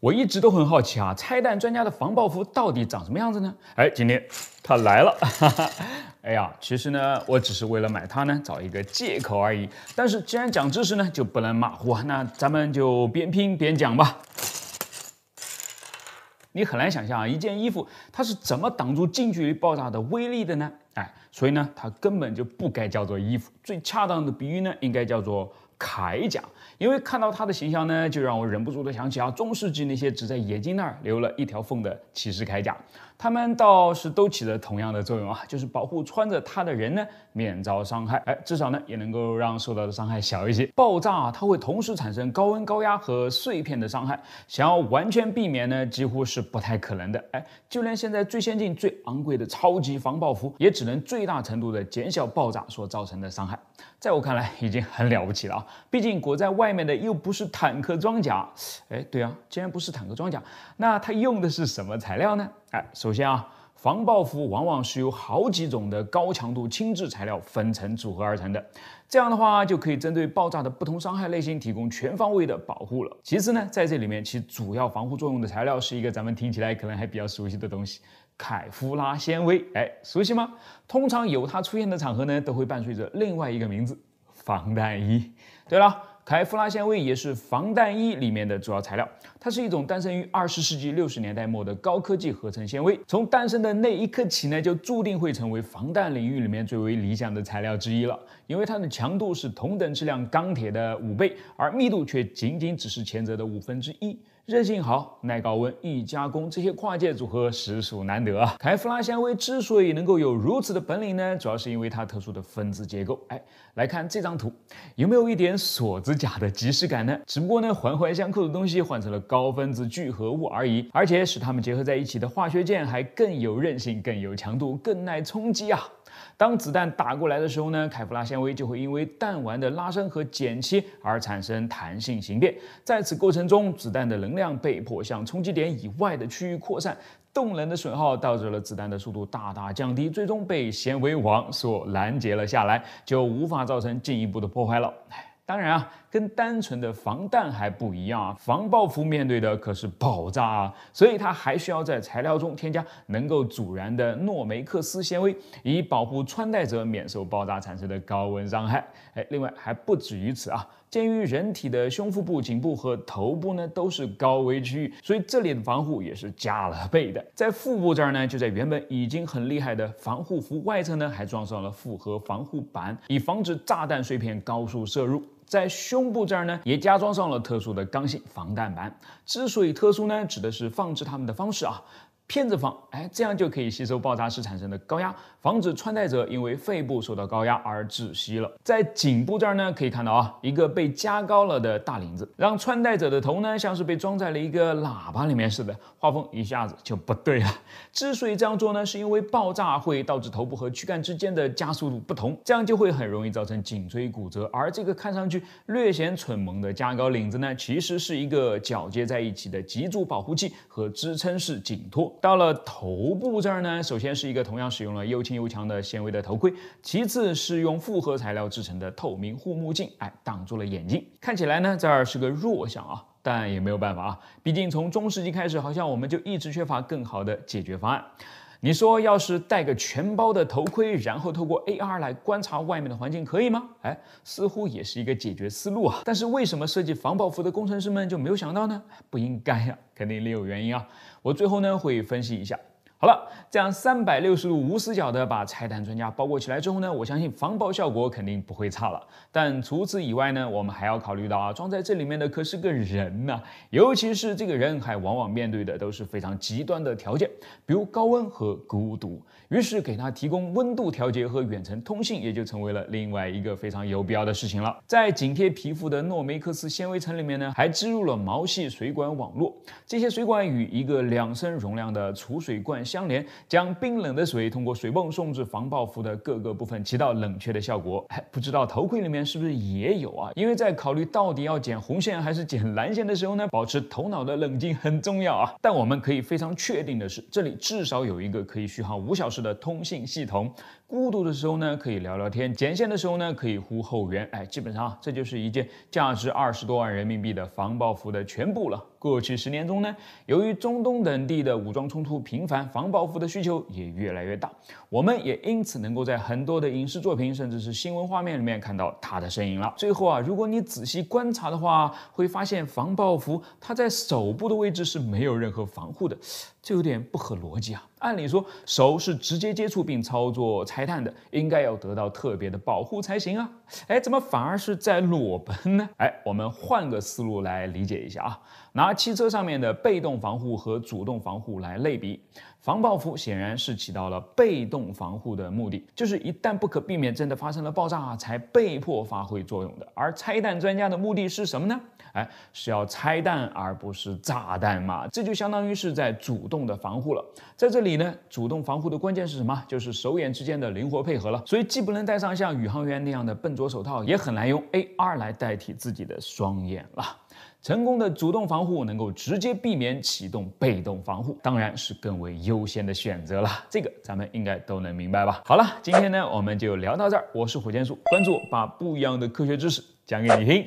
我一直都很好奇啊，拆弹专家的防爆服到底长什么样子呢？哎，今天他来了。哎呀，其实呢，我只是为了买它呢找一个借口而已。但是既然讲知识呢，就不能马虎啊。那咱们就边拼边讲吧。你很难想象啊，一件衣服它是怎么挡住近距离爆炸的威力的呢？哎，所以呢，它根本就不该叫做衣服，最恰当的比喻呢，应该叫做。铠甲，因为看到它的形象呢，就让我忍不住的想起啊，中世纪那些只在眼睛那儿留了一条缝的骑士铠甲，他们倒是都起着同样的作用啊，就是保护穿着它的人呢免遭伤害，哎，至少呢也能够让受到的伤害小一些。爆炸啊，它会同时产生高温、高压和碎片的伤害，想要完全避免呢，几乎是不太可能的，哎，就连现在最先进、最昂贵的超级防爆服，也只能最大程度的减小爆炸所造成的伤害，在我看来已经很了不起了啊。毕竟裹在外面的又不是坦克装甲，哎，对啊，既然不是坦克装甲，那它用的是什么材料呢？哎，首先啊，防爆服往往是由好几种的高强度轻质材料分层组合而成的，这样的话就可以针对爆炸的不同伤害类型提供全方位的保护了。其次呢，在这里面起主要防护作用的材料是一个咱们听起来可能还比较熟悉的东西——凯夫拉纤维。哎，熟悉吗？通常有它出现的场合呢，都会伴随着另外一个名字。防弹衣。对了。凯夫拉纤维也是防弹衣里面的主要材料，它是一种诞生于二十世纪六十年代末的高科技合成纤维。从诞生的那一刻起呢，就注定会成为防弹领域里面最为理想的材料之一了。因为它的强度是同等质量钢铁的五倍，而密度却仅仅只是前者的五分之一，韧性好、耐高温、易加工，这些跨界组合实属难得啊！凯夫拉纤维之所以能够有如此的本领呢，主要是因为它特殊的分子结构。哎，来看这张图，有没有一点锁子？假的即视感呢？只不过呢，环环相扣的东西换成了高分子聚合物而已，而且使它们结合在一起的化学键还更有韧性、更有强度、更耐冲击啊。当子弹打过来的时候呢，凯夫拉纤维就会因为弹丸的拉伸和剪切而产生弹性形变，在此过程中，子弹的能量被迫向冲击点以外的区域扩散，动能的损耗导致了子弹的速度大大降低，最终被纤维网所拦截了下来，就无法造成进一步的破坏了。当然啊。跟单纯的防弹还不一样啊，防爆服面对的可是爆炸啊，所以它还需要在材料中添加能够阻燃的诺梅克斯纤维，以保护穿戴者免受爆炸产生的高温伤害。哎，另外还不止于此啊，鉴于人体的胸腹部、颈部和头部呢都是高危区域，所以这里的防护也是加了倍的。在腹部这儿呢，就在原本已经很厉害的防护服外侧呢，还装上了复合防护板，以防止炸弹碎片高速射入。在胸部这儿呢，也加装上了特殊的刚性防弹板。之所以特殊呢，指的是放置它们的方式啊。片子房，哎，这样就可以吸收爆炸时产生的高压，防止穿戴者因为肺部受到高压而窒息了。在颈部这儿呢，可以看到啊，一个被加高了的大领子，让穿戴者的头呢，像是被装在了一个喇叭里面似的，画风一下子就不对了。之所以这样做呢，是因为爆炸会导致头部和躯干之间的加速度不同，这样就会很容易造成颈椎骨折。而这个看上去略显蠢萌的加高领子呢，其实是一个铰接在一起的脊柱保护器和支撑式颈托。到了头部这儿呢，首先是一个同样使用了又轻又强的纤维的头盔，其次是用复合材料制成的透明护目镜，哎，挡住了眼睛。看起来呢，这儿是个弱项啊，但也没有办法啊，毕竟从中世纪开始，好像我们就一直缺乏更好的解决方案。你说，要是戴个全包的头盔，然后透过 AR 来观察外面的环境，可以吗？哎，似乎也是一个解决思路啊。但是为什么设计防爆服的工程师们就没有想到呢？不应该呀，肯定另有原因啊。我最后呢会分析一下。好了，这样三百六十度无死角的把拆弹专家包裹起来之后呢，我相信防爆效果肯定不会差了。但除此以外呢，我们还要考虑到啊，装在这里面的可是个人呐，尤其是这个人还往往面对的都是非常极端的条件，比如高温和孤独。于是给他提供温度调节和远程通信也就成为了另外一个非常有必要的事情了。在紧贴皮肤的诺梅克斯纤维层里面呢，还植入了毛细水管网络，这些水管与一个两升容量的储水罐相。相连，将冰冷的水通过水泵送至防爆服的各个部分，起到冷却的效果。哎，不知道头盔里面是不是也有啊？因为在考虑到底要剪红线还是剪蓝线的时候呢，保持头脑的冷静很重要啊。但我们可以非常确定的是，这里至少有一个可以续航五小时的通信系统。孤独的时候呢，可以聊聊天；剪线的时候呢，可以呼后援。哎，基本上这就是一件价值二十多万人民币的防爆服的全部了。过去十年中呢，由于中东等地的武装冲突频繁，防爆服的需求也越来越大。我们也因此能够在很多的影视作品甚至是新闻画面里面看到它的身影了。最后啊，如果你仔细观察的话，会发现防爆服它在手部的位置是没有任何防护的，这有点不合逻辑啊。按理说手是直接接触并操作拆弹的，应该要得到特别的保护才行啊。哎，怎么反而是在裸奔呢？哎，我们换个思路来理解一下啊。拿汽车上面的被动防护和主动防护来类比，防爆服显然是起到了被动防护的目的，就是一旦不可避免真的发生了爆炸，才被迫发挥作用的。而拆弹专家的目的是什么呢？哎，是要拆弹而不是炸弹嘛，这就相当于是在主动的防护了。在这里呢，主动防护的关键是什么？就是手眼之间的灵活配合了。所以既不能戴上像宇航员那样的笨拙手套，也很难用 AR 来代替自己的双眼了。成功的主动防护能够直接避免启动被动防护，当然是更为优先的选择了。这个咱们应该都能明白吧？好了，今天呢我们就聊到这儿。我是火箭叔，关注我，把不一样的科学知识讲给你听。